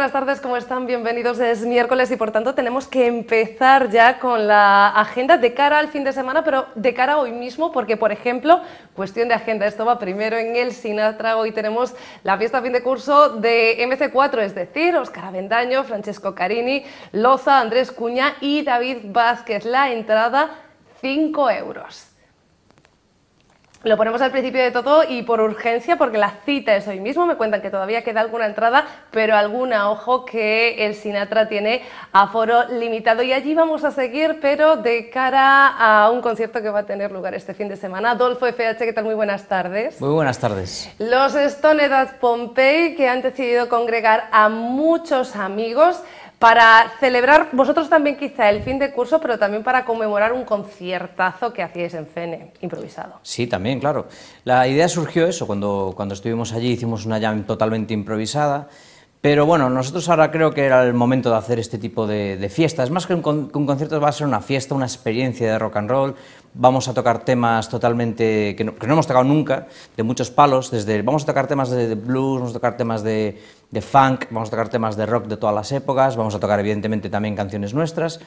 buenas tardes, ¿cómo están? Bienvenidos, es miércoles y por tanto tenemos que empezar ya con la agenda de cara al fin de semana, pero de cara hoy mismo, porque por ejemplo, cuestión de agenda, esto va primero en el Sinatra, y tenemos la fiesta a fin de curso de MC4, es decir, Oscar Avendaño, Francesco Carini, Loza, Andrés Cuña y David Vázquez, la entrada 5 euros. Lo ponemos al principio de todo y por urgencia, porque la cita es hoy mismo. Me cuentan que todavía queda alguna entrada, pero alguna, ojo, que el Sinatra tiene aforo limitado. Y allí vamos a seguir, pero de cara a un concierto que va a tener lugar este fin de semana. Adolfo FH, ¿qué tal? Muy buenas tardes. Muy buenas tardes. Los Stone Edad Pompey, que han decidido congregar a muchos amigos para celebrar vosotros también quizá el fin de curso, pero también para conmemorar un conciertazo que hacíais en Fene, improvisado. Sí, también, claro. La idea surgió eso, cuando, cuando estuvimos allí hicimos una jam totalmente improvisada, pero bueno, nosotros ahora creo que era el momento de hacer este tipo de, de fiestas. Más que un, concierto va a ser una fiesta, una experiencia de rock and roll. Vamos a tocar temas totalmente que no, hemos tocado nunca, de muchos palos. Desde, vamos a tocar temas de blues, vamos a tocar temas de, de funk, vamos a tocar temas de rock de todas las épocas, vamos a tocar evidentemente también canciones nuestras,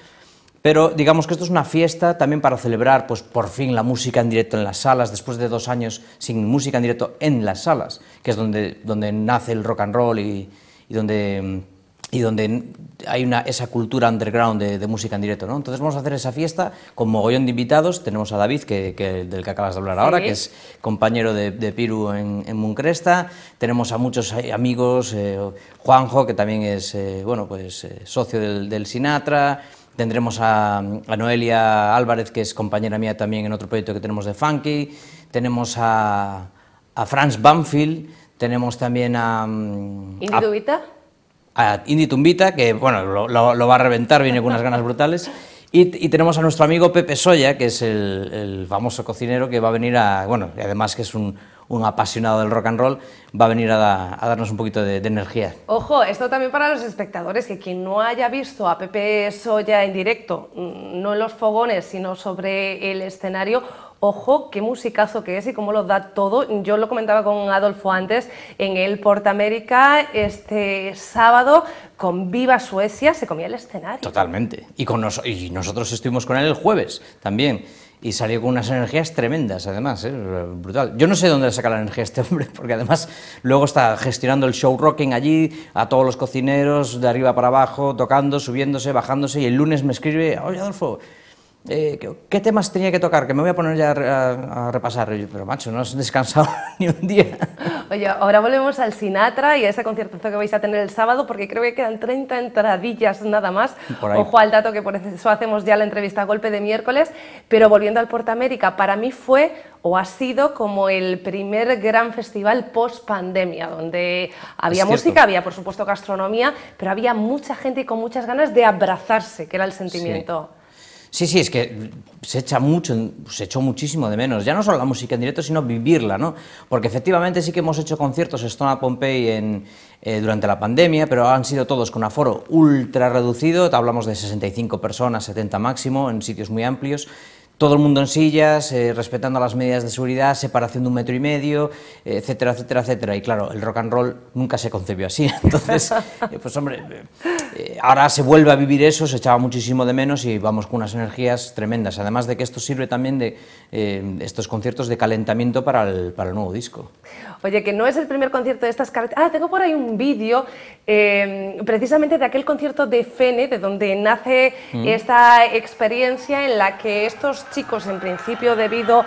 pero digamos que esto es una fiesta también para celebrar pues por fin la música en directo en las salas, después de dos años sin música en directo en las salas, que es donde, donde nace el rock and roll y, y donde mm, y donde hay una, esa cultura underground de, música en directo, ¿no? Entonces vamos a hacer esa fiesta con mogollón de invitados. Tenemos a David, que, del que acabas de hablar ahora, que es compañero de, Piru en, en, Tenemos a muchos eh, amigos, eh, Juanjo, que también es, eh, bueno, pues socio del, Sinatra. Tendremos a, Noelia Álvarez, que es compañera mía también en otro proyecto que tenemos de Funky. Tenemos a, a Franz Banfield. Tenemos también a... Mm, ¿Indubita? a Indy Tumbita, que bueno, lo, va a reventar, viene con unas ganas brutales. Y, tenemos a nuestro amigo Pepe Soya, que es el, el, famoso cocinero que va a venir a. Bueno, además que es un, un apasionado del rock and roll, va a venir a, darnos un poquito de, energía. Ojo, esto también para los espectadores, que quien no haya visto a Pepe Soya en directo, mm, no en los fogones, sino sobre el escenario, ojo, qué musicazo que es y cómo lo da todo. Yo lo comentaba con Adolfo antes en el Portamérica este sábado con Viva Suecia se comía el escenario. Totalmente. Y, y nosotros estuvimos con él el jueves también y salió con unas energías tremendas, además, ¿eh? brutal. Yo no sé dónde saca la energía este hombre, porque además luego está gestionando el show rocking allí, a todos los cocineros, de arriba para abajo, tocando, subiéndose, bajándose, y el lunes me escribe, oye Adolfo, eh, ¿qué temas tenía que tocar? Que me voy a poner ya a, repasar. pero macho, no has descansado ni un día. Oye, ahora volvemos al Sinatra y a ese concierto que vais a tener el sábado, porque creo que quedan 30 entradillas nada más. Ojo al dato que por eso hacemos ya la entrevista a golpe de miércoles. Pero volviendo al Puerto América, para mí fue o ha sido como el primer gran festival post pandemia, donde había música, había por supuesto gastronomía, pero había mucha gente con muchas ganas de abrazarse, que era el sentimiento. Sí, sí, es que se echa mucho, se echó muchísimo de menos. Ya no solo la música en directo, sino vivirla, ¿no? Porque efectivamente sí que hemos hecho conciertos Stone a Pompeii eh, durante la pandemia, pero han sido todos con aforo ultra reducido. Hablamos de 65 personas, 70 máximo, en sitios muy amplios todo el mundo en sillas, eh, respetando las medidas de seguridad, separación de un metro y medio, etcétera, etcétera, etcétera. Y claro, el rock and roll nunca se concebió así. Entonces, eh, pues hombre, eh, ahora se vuelve a vivir eso, se echaba muchísimo de menos y vamos con unas energías tremendas. Además de que esto sirve también de estos conciertos de calentamiento para el, para el nuevo disco. Oye, que no es el primer concierto de estas características. Ah, tengo por ahí un vídeo em, precisamente de aquel concierto de Fene, de donde nace mm. esta experiencia en la que estos chicos, en principio debido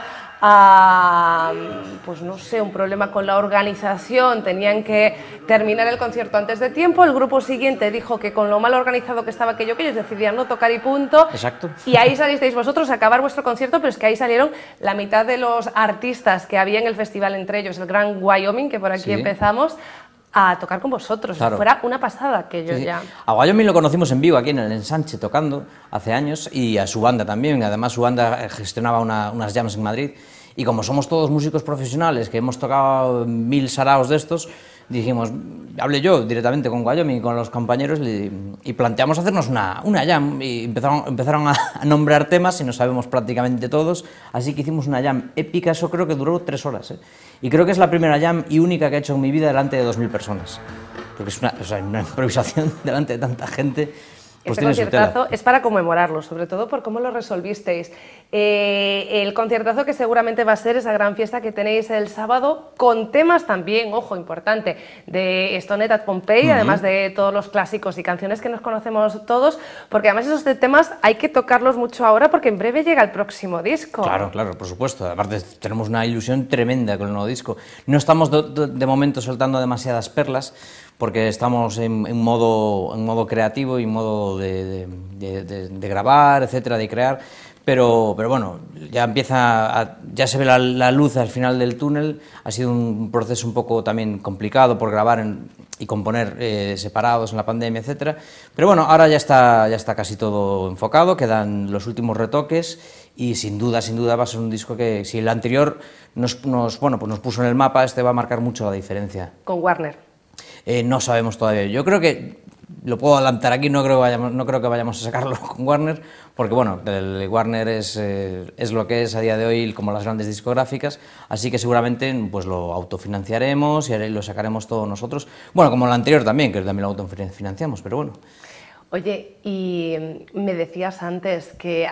pues no sé, un problema con la organización, tenían que terminar el concierto antes de tiempo, el grupo siguiente dijo que con lo mal organizado que estaba aquello que ellos decidían no tocar y punto. Exacto. Y ahí salisteis vosotros a acabar vuestro concierto, pero es que ahí salieron la mitad de los artistas que había en el festival, entre ellos el Gran Wyoming, que por aquí empezamos, a tocar con vosotros. Fuera una pasada que yo ya. A Wyoming lo conocimos en vivo aquí en el ensanche tocando hace años y a su banda también. Además, su banda gestionaba unas llamas en Madrid. Y como somos todos músicos profesionales, que hemos tocado mil saraos de estos, dijimos, hablé yo directamente con Guayomi y con los compañeros y, planteamos hacernos una, jam. Y empezaron, empezaron a, nombrar temas y no sabemos prácticamente todos, así que hicimos una jam épica, eso creo que duró tres horas. ¿eh? Y creo que es la primera jam y única que he hecho en mi vida delante de 2.000 personas. Porque es una, una improvisación delante de tanta gente este pues conciertazo es para conmemorarlo, sobre todo por cómo lo resolvisteis. Eh, el conciertazo que seguramente va a ser esa gran fiesta que tenéis el sábado, con temas también, ojo, importante, de Stone at Pompeii, además de todos los clásicos y canciones que nos conocemos todos, porque además esos temas hay que tocarlos mucho ahora porque en breve llega el próximo disco. Claro, claro, por supuesto. Aparte, tenemos una ilusión tremenda con el nuevo disco. No estamos de momento soltando demasiadas perlas porque estamos en, modo, en modo creativo y en modo de, grabar, etcétera, de crear. Pero, pero bueno, ya empieza, ya se ve la, luz al final del túnel. Ha sido un proceso un poco también complicado por grabar y componer eh, separados en la pandemia, etcétera. Pero bueno, ahora ya está, ya está casi todo enfocado. Quedan los últimos retoques y sin duda, sin duda va a ser un disco que si el anterior nos, nos, bueno, pues nos puso en el mapa, este va a marcar mucho la diferencia. Con Warner. Eh, no sabemos todavía. Yo creo que lo puedo adelantar aquí, no creo que vayamos, a sacarlo con Warner, porque bueno, el Warner es, eh, es lo que es a día de hoy como las grandes discográficas, así que seguramente pues lo autofinanciaremos y lo sacaremos todos nosotros. Bueno, como el anterior también, que también lo autofinanciamos, pero bueno. Oye, y mm, me decías antes que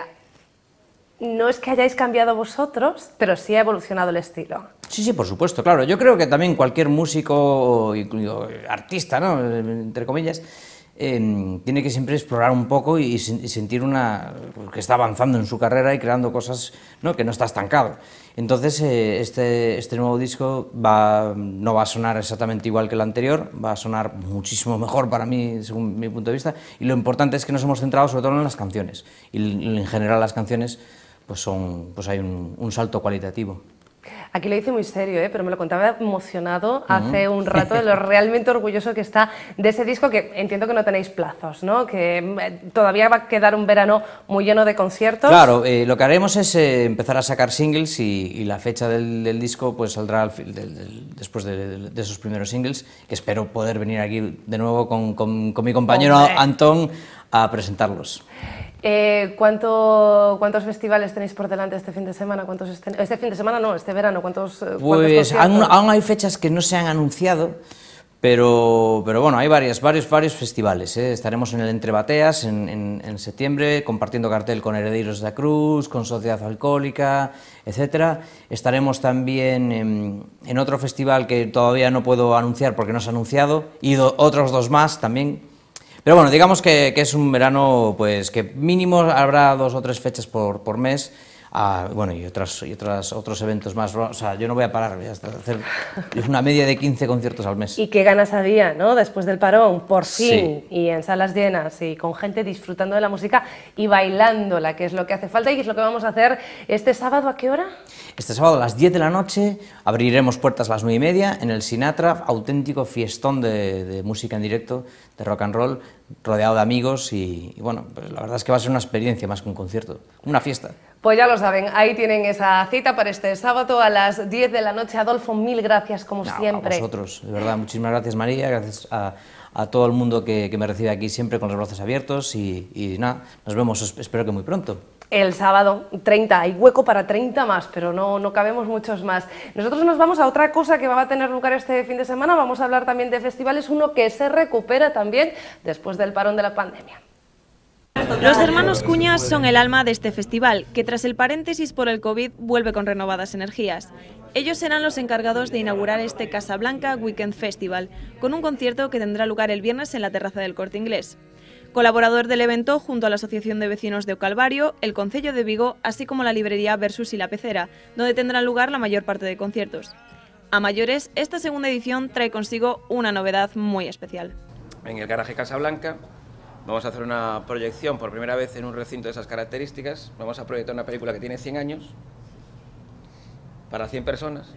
no es que hayáis cambiado vosotros, pero sí ha evolucionado el estilo. Sí, sí, por supuesto, claro. Yo creo que también cualquier músico, incluido artista, ¿no? entre comillas, em, tiene que siempre explorar un poco y, sentir una pues, que está avanzando en su carrera y creando cosas ¿no? que no está estancado. Entonces, eh, este, este nuevo disco no va a sonar exactamente igual que el anterior, va a sonar muchísimo mejor para mí, según mi punto de vista, y lo importante es que nos hemos centrado sobre todo en las canciones, y en general las canciones pues son, pues hay un salto cualitativo. Aquí lo hice muy serio, ¿eh? pero me lo contaba emocionado hace un rato de lo realmente orgulloso que está de ese disco, que entiendo que no tenéis plazos, ¿no? que eh, todavía va a quedar un verano muy lleno de conciertos. Claro, eh, lo que haremos es empezar a sacar singles y, la fecha del, disco pues saldrá al después de, esos primeros singles, que espero poder venir aquí de nuevo con, mi compañero Anton Antón a presentarlos. Eh, ¿Cuántos festivales tenéis por delante este fin de semana? ¿Cuántos este, este fin de semana no, este verano. ¿Cuántos? Eh, pues aún, hay fechas que no se han anunciado, pero, pero bueno, hay varias, varios, varios festivales. ¿eh? Estaremos en el Entrebateas en, en, septiembre, compartiendo cartel con Herederos de la Cruz, con Sociedad Alcohólica, etc. Estaremos también en, otro festival que todavía no puedo anunciar porque no se ha anunciado, y otros dos más también pero bueno, digamos que, es un verano pues que mínimo habrá dos o tres fechas por, mes. Ah, bueno, y, otras, y otras, otros eventos más. O sea, yo no voy a parar, voy a hacer una media de 15 conciertos al mes. Y qué ganas había, ¿no? Después del parón, por fin, y en salas llenas, y con gente disfrutando de la música y bailándola, que es lo que hace falta y es lo que vamos a hacer este sábado, ¿a qué hora? Este sábado a las 10 de la noche abriremos puertas a las 9 y media en el Sinatra, auténtico fiestón de música en directo, de rock and roll, rodeado de amigos y, bueno, pues la verdad es que va a ser una experiencia más que un concierto, una fiesta. Pues ya lo saben, ahí tienen esa cita para este sábado a las 10 de la noche. Adolfo, mil gracias como siempre. A vosotros, de verdad, muchísimas gracias María, gracias a, todo el mundo que, me recibe aquí siempre con los brazos abiertos y nada, nos vemos espero que muy pronto el sábado 30, hay hueco para 30 más, pero no, no cabemos muchos más. Nosotros nos vamos a otra cosa que va a tener lugar este fin de semana, vamos a hablar también de festivales, uno que se recupera también después del parón de la pandemia. Los hermanos Cuñas son el alma de este festival, que tras el paréntesis por el COVID vuelve con renovadas energías. Ellos serán los encargados de inaugurar este Casablanca Weekend Festival, con un concierto que tendrá lugar el viernes en la terraza del Corte Inglés. Colaborador del evento junto a la Asociación de Vecinos de Calvario, el Concello de Vigo, así como la librería Versus y la Pecera, donde tendrán lugar la mayor parte de conciertos. A mayores, esta segunda edición trae consigo una novedad muy especial. En el garaje Casablanca vamos a hacer una proyección por primera vez en un recinto de esas características. Vamos a proyectar una película que tiene 100 años para 100 personas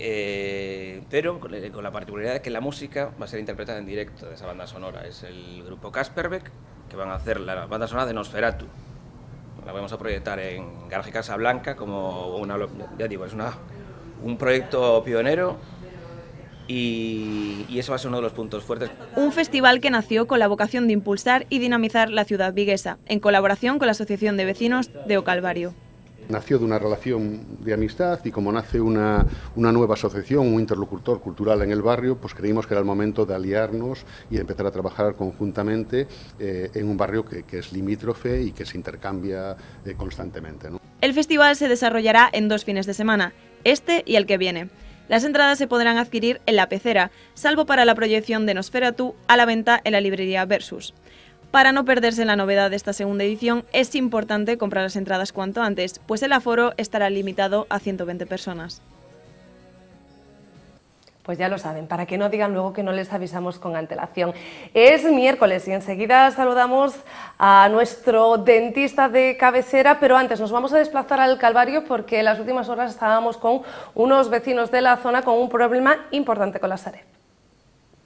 pero eh, eh, con, la particularidad de que la música va a ser interpretada en directo de esa banda sonora. Es el grupo Kasperbeck que van a hacer la banda sonora de Nosferatu. La vamos a proyectar en Garaje Blanca... como una, ya digo, es una, un proyecto pionero y, y, eso va a ser uno de los puntos fuertes. Un festival que nació con la vocación de impulsar y dinamizar la ciudad viguesa, en colaboración con la Asociación de Vecinos de Ocalvario nació de una relación de amistad y como nace una, nueva asociación, un interlocutor cultural en el barrio, pues creímos que era el momento de aliarnos y empezar a trabajar conjuntamente eh, en un barrio que, es limítrofe y que se intercambia eh, constantemente. El festival se desarrollará en dos fines de semana, este y el que viene. Las entradas se podrán adquirir en la pecera, salvo para la proyección de Nosferatu a la venta en la librería Versus. Para no perderse la novedad de esta segunda edición, es importante comprar las entradas cuanto antes, pues el aforo estará limitado a 120 personas. Pues ya lo saben, para que no digan luego que no les avisamos con antelación. Es miércoles y enseguida saludamos a nuestro dentista de cabecera, pero antes nos vamos a desplazar al Calvario porque las últimas horas estábamos con unos vecinos de la zona con un problema importante con la Sareb.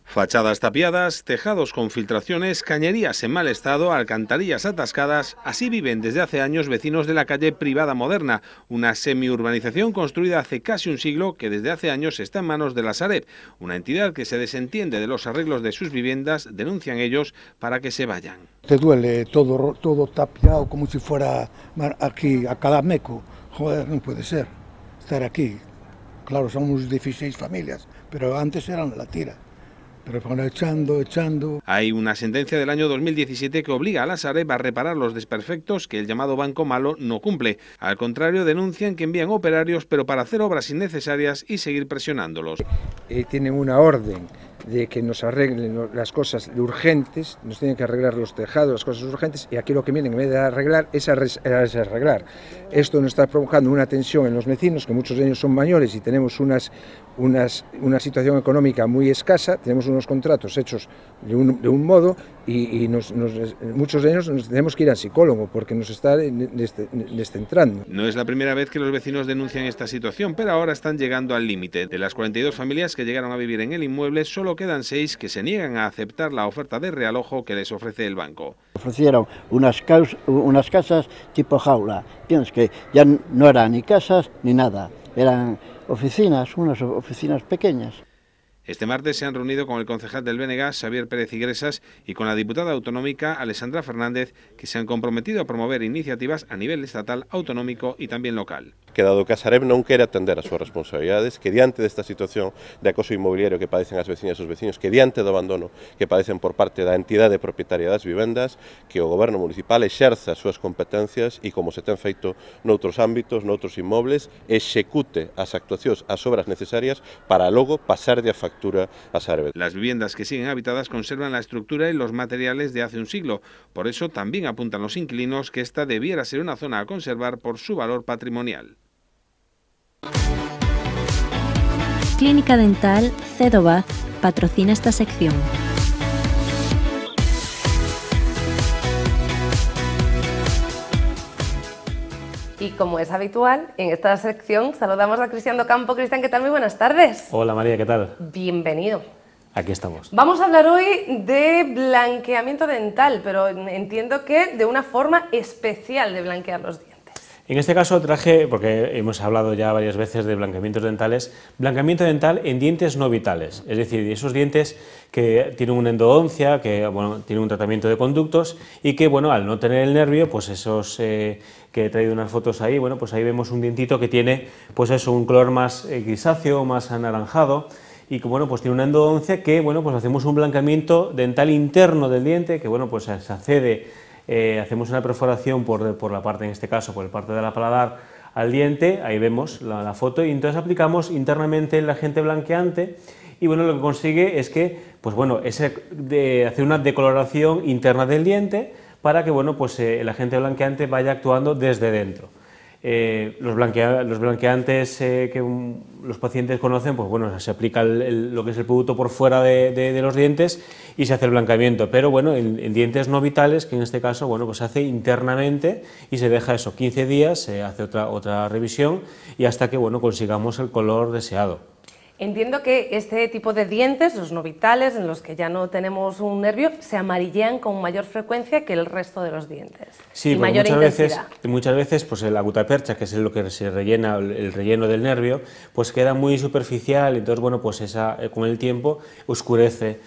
Fachadas tapiadas, tejados con filtraciones, cañerías en mal estado, alcantarillas atascadas, así viven desde hace años vecinos de la calle Privada Moderna, una semiurbanización construida hace casi un siglo que desde hace años está en manos de la Sareb, una entidad que se desentiende de los arreglos de sus viviendas, denuncian ellos para que se vayan. Te duele todo, todo tapiado como si fuera aquí a Calameco, joder, no puede ser estar aquí. Claro, somos 16 familias, pero antes eran la tira. Hay una sentencia del año 2017 que obliga a la Sareb a reparar los desperfectos que el llamado banco malo no cumple. Al contrario, denuncian que envían operarios, pero para hacer obras innecesarias y seguir presionándolos. tienen una orden de que nos arreglen las cosas urgentes, nos tienen que arreglar los tejados, las cosas urgentes, y aquí lo que vienen en vez de arreglar es arreglar. Esto nos está provocando una tensión en los vecinos, que muchos de ellos son mayores y tenemos unas, unas, una situación económica muy escasa, tenemos unos contratos hechos de un, de un modo y, muchos de ellos nos tenemos que ir al psicólogo porque nos está descentrando. No es la primera vez que los vecinos denuncian esta situación, pero ahora están llegando al límite. De las 42 familias que llegaron a vivir en el inmueble, solo quedan seis que se niegan a aceptar la oferta de realojo que les ofrece el banco. Ofrecieron unas, unas casas tipo jaula. Piensas que ya no eran ni casas ni nada, eran oficinas, unas oficinas pequeñas. Este martes se han reunido con el concejal del BNG, Xavier Pérez Igresas, y con la diputada autonómica, Alessandra Fernández, que se han comprometido a promover iniciativas a nivel estatal, autonómico y también local. Que dado que Sareb non quere atender as súas responsabilidades, que diante desta situación de acoso inmobiliario que padecen as vecinas e os vecinos, que diante do abandono que padecen por parte da entidade propietaria das vivendas, que o goberno municipal exerza as súas competencias e como se ten feito noutros ámbitos, noutros inmobles, execute as actuacións, as obras necesarias para logo pasar de a Las viviendas que siguen habitadas conservan la estructura y los materiales de hace un siglo. Por eso también apuntan los inquilinos que esta debiera ser una zona a conservar por su valor patrimonial. Clínica Dental Cedova patrocina esta sección. Y como es habitual, en esta sección saludamos a Cristian Campo. Cristian, ¿qué tal? Muy buenas tardes. Hola María, ¿qué tal? Bienvenido. Aquí estamos. Vamos a hablar hoy de blanqueamiento dental, pero entiendo que de una forma especial de blanquear los días. En este caso traje, porque hemos hablado ya varias veces de blanqueamientos dentales, blanqueamiento dental en dientes no vitales, es decir, esos dientes que tienen una endodoncia, que bueno, tienen un tratamiento de conductos y que, bueno, al no tener el nervio, pues esos eh, que he traído unas fotos ahí, bueno, pues ahí vemos un dientito que tiene, pues eso, un color más eh, grisáceo, más anaranjado y que bueno, pues tiene una endodoncia que bueno, pues hacemos un blanqueamiento dental interno del diente que bueno, pues se accede eh, hacemos una perforación por, la parte, en este caso, por el parte de la paladar al diente, ahí vemos la, foto, y entonces aplicamos internamente el agente blanqueante y bueno, lo que consigue es que, pues bueno, hacer una decoloración interna del diente para que, bueno, pues eh, el agente blanqueante vaya actuando desde dentro. Eh, los, blanqueantes eh, que los pacientes conocen, pues bueno, se aplica lo que es el producto por fuera de, los dientes y se hace el blanqueamiento. Pero bueno, en, dientes no vitales, que en este caso, bueno, pues se hace internamente y se deja eso 15 días, se hace otra, otra revisión y hasta que, bueno, consigamos el color deseado. Entiendo que este tipo de dientes, los no vitales, en los que ya no tenemos un nervio, se amarillean con mayor frecuencia que el resto de los dientes. Sí, y muchas veces, muchas veces, pues la gutapercha, que es lo que se rellena, el relleno del nervio, pues queda muy superficial, entonces bueno, pues esa, eh, con el tiempo oscurece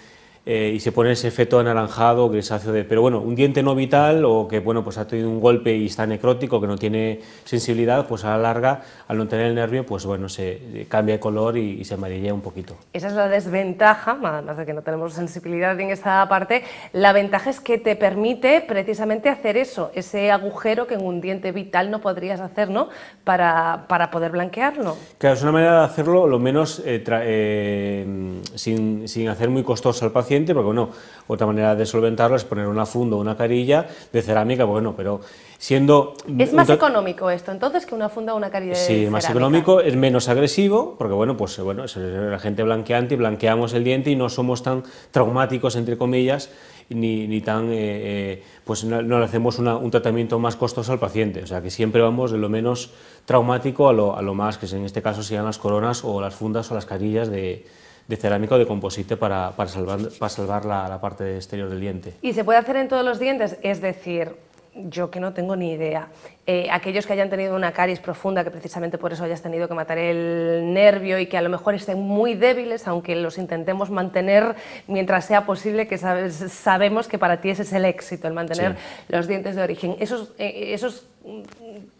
eh, y se pone ese efecto anaranjado, grisáceo de... Pero bueno, un diente no vital o que bueno, pues ha tenido un golpe y está necrótico, que no tiene sensibilidad, pues a la larga, al no tener el nervio, pues bueno, se eh, cambia de color y, se amarilla un poquito. Esa es la desventaja, además de que no tenemos sensibilidad en esta parte, la ventaja es que te permite precisamente hacer eso, ese agujero que en un diente vital no podrías hacer, ¿no? Para, poder blanquearlo. Claro, es una manera de hacerlo lo menos eh, sin, sin hacer muy costoso al paciente porque bueno, otra manera de solventarlo es poner una funda o una carilla de cerámica, bueno, pero siendo... Es más económico esto, entonces, que una funda o una carilla de cerámica. Sí, más económico, es menos agresivo, porque bueno, pues eh, bueno, es la gente blanqueante, blanqueamos el diente y no somos tan traumáticos, entre comillas, ni, tan, eh, eh, pues no, le hacemos un tratamiento más costoso al paciente, o sea que siempre vamos de lo menos traumático a lo, a lo más, que en este caso sean las coronas o las fundas o las carillas de, de cerámica o de composite para, salvar, para la, parte exterior del diente. ¿Y se puede hacer en todos los dientes? Es decir, yo que no tengo ni idea. Eh, aquellos que hayan tenido una caries profunda, que precisamente por eso hayas tenido que matar el nervio y que a lo mejor estén muy débiles, aunque los intentemos mantener mientras sea posible, que sabemos que para ti ese es el éxito, el mantener los dientes de origen. esos eh,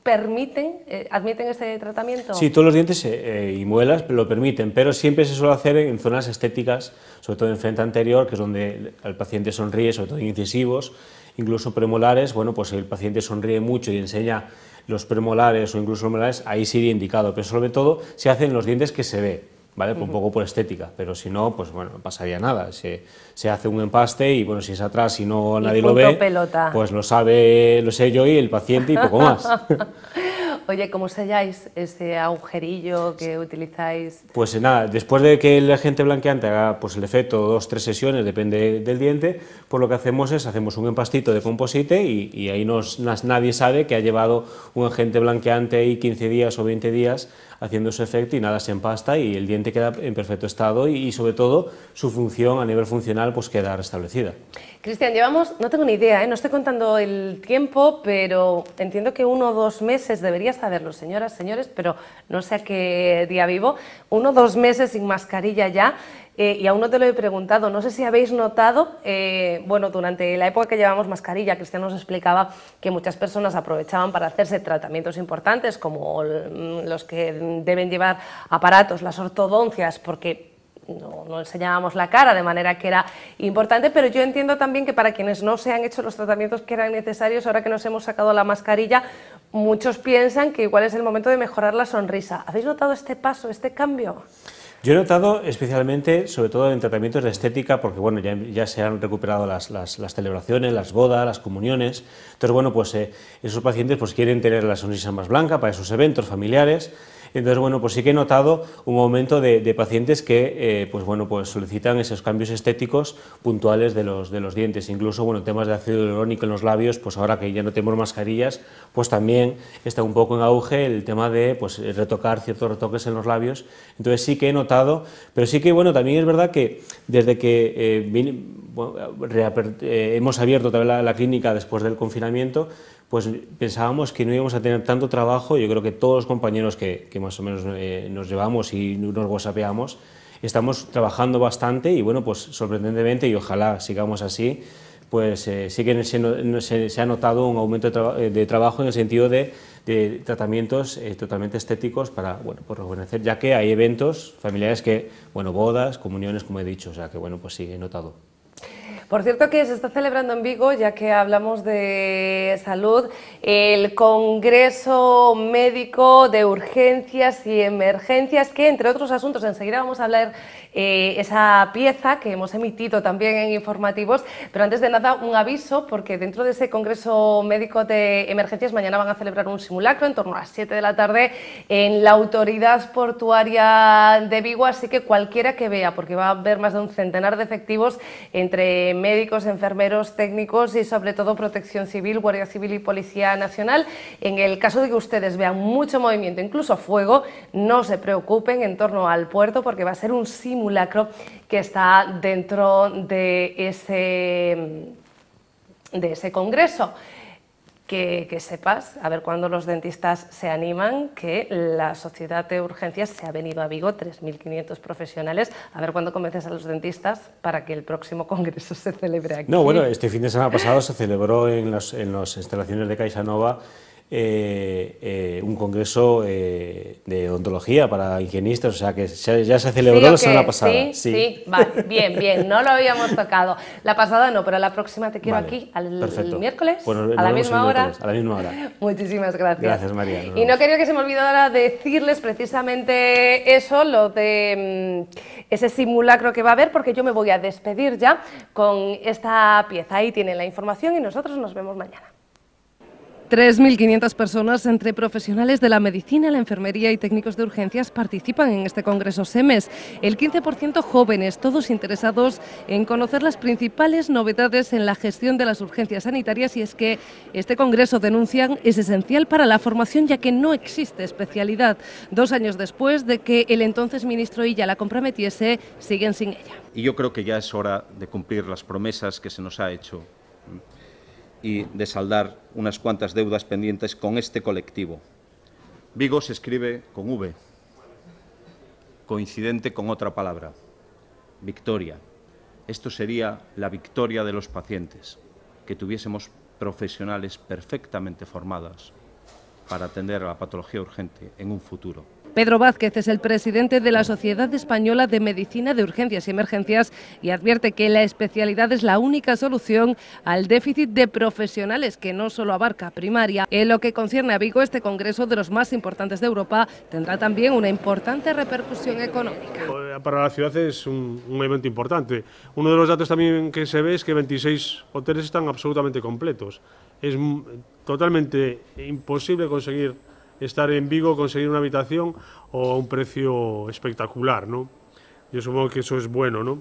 permiten, eh, admiten este tratamiento? Sí, todos los dientes eh, eh, y muelas lo permiten, pero siempre se suele hacer en zonas estéticas, sobre todo en frente anterior, que es donde el paciente sonríe, sobre todo incisivos, incluso premolares, bueno, pues si el paciente sonríe mucho y enseña los premolares o incluso molares, ahí sí iría indicado, pero sobre todo se hacen los dientes que se ve ¿vale? Pues un poco por estética, pero si no, pues bueno, no pasaría nada. Se, se hace un empaste y bueno, si es atrás y no nadie lo ve, pelota. pues lo sabe, lo sé yo y el paciente y poco más. Oye, ¿cómo selláis ese agujerillo que utilizáis? Pues eh, nada, después de que el agente blanqueante haga pues, el efecto dos, tres sesiones, depende del diente, pues lo que hacemos es, hacemos un empastito de composite y, y ahí nadie sabe que ha llevado un agente blanqueante ahí 15 días o 20 días haciendo su efecto, y nada se empasta y el diente queda en perfecto estado y, sobre todo su función a nivel funcional pues queda restablecida. Cristian, llevamos, no tengo ni idea, ¿eh? no estoy contando el tiempo, pero entiendo que uno o dos meses, debería saberlo, señoras, señores, pero no sé a qué día vivo, uno o dos meses sin mascarilla ya. Eh, y aún no te lo he preguntado, no sé si habéis notado, eh, bueno, durante la época que llevamos mascarilla, Cristian nos explicaba que muchas personas aprovechaban para hacerse tratamientos importantes, como mm, los que deben llevar aparatos, las ortodoncias, porque no, no, enseñábamos la cara, de manera que era importante, pero yo entiendo también que para quienes no se han hecho los tratamientos que eran necesarios, ahora que nos hemos sacado la mascarilla, muchos piensan que igual es el momento de mejorar la sonrisa. ¿Habéis notado este paso, este cambio? Yo he notado especialmente, sobre todo en tratamientos de estética, porque bueno, ya, se han recuperado las, celebraciones, las bodas, las comuniones. Entonces, bueno, pues eh, esos pacientes pues, quieren tener la sonrisa más blanca para esos eventos familiares. Entonces, bueno, pues sí que he notado un aumento de, pacientes que, eh, pues bueno, pues solicitan esos cambios estéticos puntuales de los, de los dientes. Incluso, bueno, temas de ácido hialurónico en los labios, pues ahora que ya no tenemos mascarillas, pues también está un poco en auge el tema de, pues, retocar ciertos retoques en los labios. Entonces sí que he notado, pero sí que, bueno, también es verdad que desde que eh, eh, hemos abierto también la, la clínica después del confinamiento, pues pensábamos que no íbamos a tener tanto trabajo. Yo creo que todos los compañeros que, más o menos eh, nos llevamos y nos whatsappeamos, estamos trabajando bastante y bueno, pues sorprendentemente y ojalá sigamos así, pues eh, sí que se, ha notado un aumento de, eh, trabajo en el sentido de, tratamientos totalmente estéticos para bueno, por pues rejuvenecer, ya que hay eventos familiares que, bueno, bodas, comuniones, como he dicho, o sea que bueno, pues sí, he notado. Por cierto que se está celebrando en Vigo, ya que hablamos de salud, el Congreso Médico de Urgencias y Emergencias, que entre otros asuntos enseguida vamos a hablar eh, esa pieza que hemos emitido también en informativos. Pero antes de nada, un aviso, porque dentro de ese Congreso Médico de Emergencias mañana van a celebrar un simulacro en torno a las 7 de la tarde en la Autoridad Portuaria de Vigo, así que cualquiera que vea, porque va a haber más de un centenar de efectivos entre médicos, enfermeros, técnicos y sobre todo protección civil, Guardia Civil y Policía Nacional. En el caso de que ustedes vean mucho movimiento, incluso fuego, no se preocupen en torno al puerto porque va a ser un simulacro que está dentro de ese, de ese congreso. Que, sepas, a ver cuándo los dentistas se animan, que la sociedad de urgencias se ha venido a Vigo, 3.500 profesionales, a ver cuándo convences a los dentistas para que el próximo congreso se celebre aquí. No, bueno, este fin de semana pasado se celebró en las instalaciones de Caixanova eh, eh, un congreso eh, de odontología para higienistas, o sea que ya se celebró la semana pasada. Sí, Vale, bien, bien, no lo habíamos tocado. La pasada no, pero la próxima te quiero aquí, al miércoles, a la misma hora. A la misma hora. Muchísimas gracias. Gracias, María. Y no quería que se me olvidara decirles precisamente eso, lo de mm, ese simulacro que va a haber, porque yo me voy a despedir ya con esta pieza. Ahí tienen la información y nosotros nos vemos mañana. 3.500 personas, entre profesionales de la medicina, la enfermería y técnicos de urgencias, participan en este Congreso SEMES. El 15% jóvenes, todos interesados en conocer las principales novedades en la gestión de las urgencias sanitarias. Y es que este Congreso, denuncian, es esencial para la formación, ya que no existe especialidad. Dos años después de que el entonces ministro Illa la comprometiese, siguen sin ella. Y yo creo que ya es hora de cumplir las promesas que se nos ha hecho y de saldar unas cuantas deudas pendientes con este colectivo. Vigo se escribe con V, coincidente con otra palabra, victoria. Esto sería la victoria de los pacientes, que tuviésemos profesionales perfectamente formadas para atender a la patología urgente en un futuro. Pedro Vázquez es el presidente de la Sociedad Española de Medicina de Urgencias y Emergencias y advierte que la especialidad es la única solución al déficit de profesionales que no solo abarca primaria. En lo que concierne a Vigo, este congreso de los más importantes de Europa tendrá también una importante repercusión económica. Eh, para la ciudad es un, evento importante. Uno de los datos también que se ve es que 26 hoteles están absolutamente completos. Es totalmente imposible conseguir estar en Vigo, conseguir una habitación o a un precio espectacular, ¿no? Yo supongo que eso es bueno, ¿no?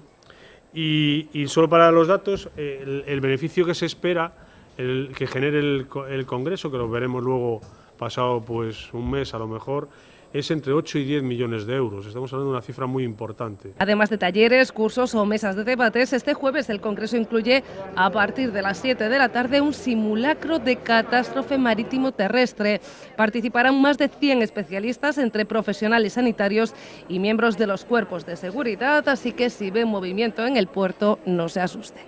Y, y solo para los datos, el, beneficio que se espera, el que genere el, el Congreso, que lo veremos luego pasado pues un mes a lo mejor, es entre 8 y 10 millones de euros. Estamos hablando de una cifra muy importante. Además de talleres, cursos o mesas de debates, este jueves el Congreso incluye a partir de las 7 de la tarde un simulacro de catástrofe marítimo terrestre. Participarán más de 100 especialistas entre profesionales sanitarios y miembros de los cuerpos de seguridad, así que si ven movimiento en el puerto, no se asusten.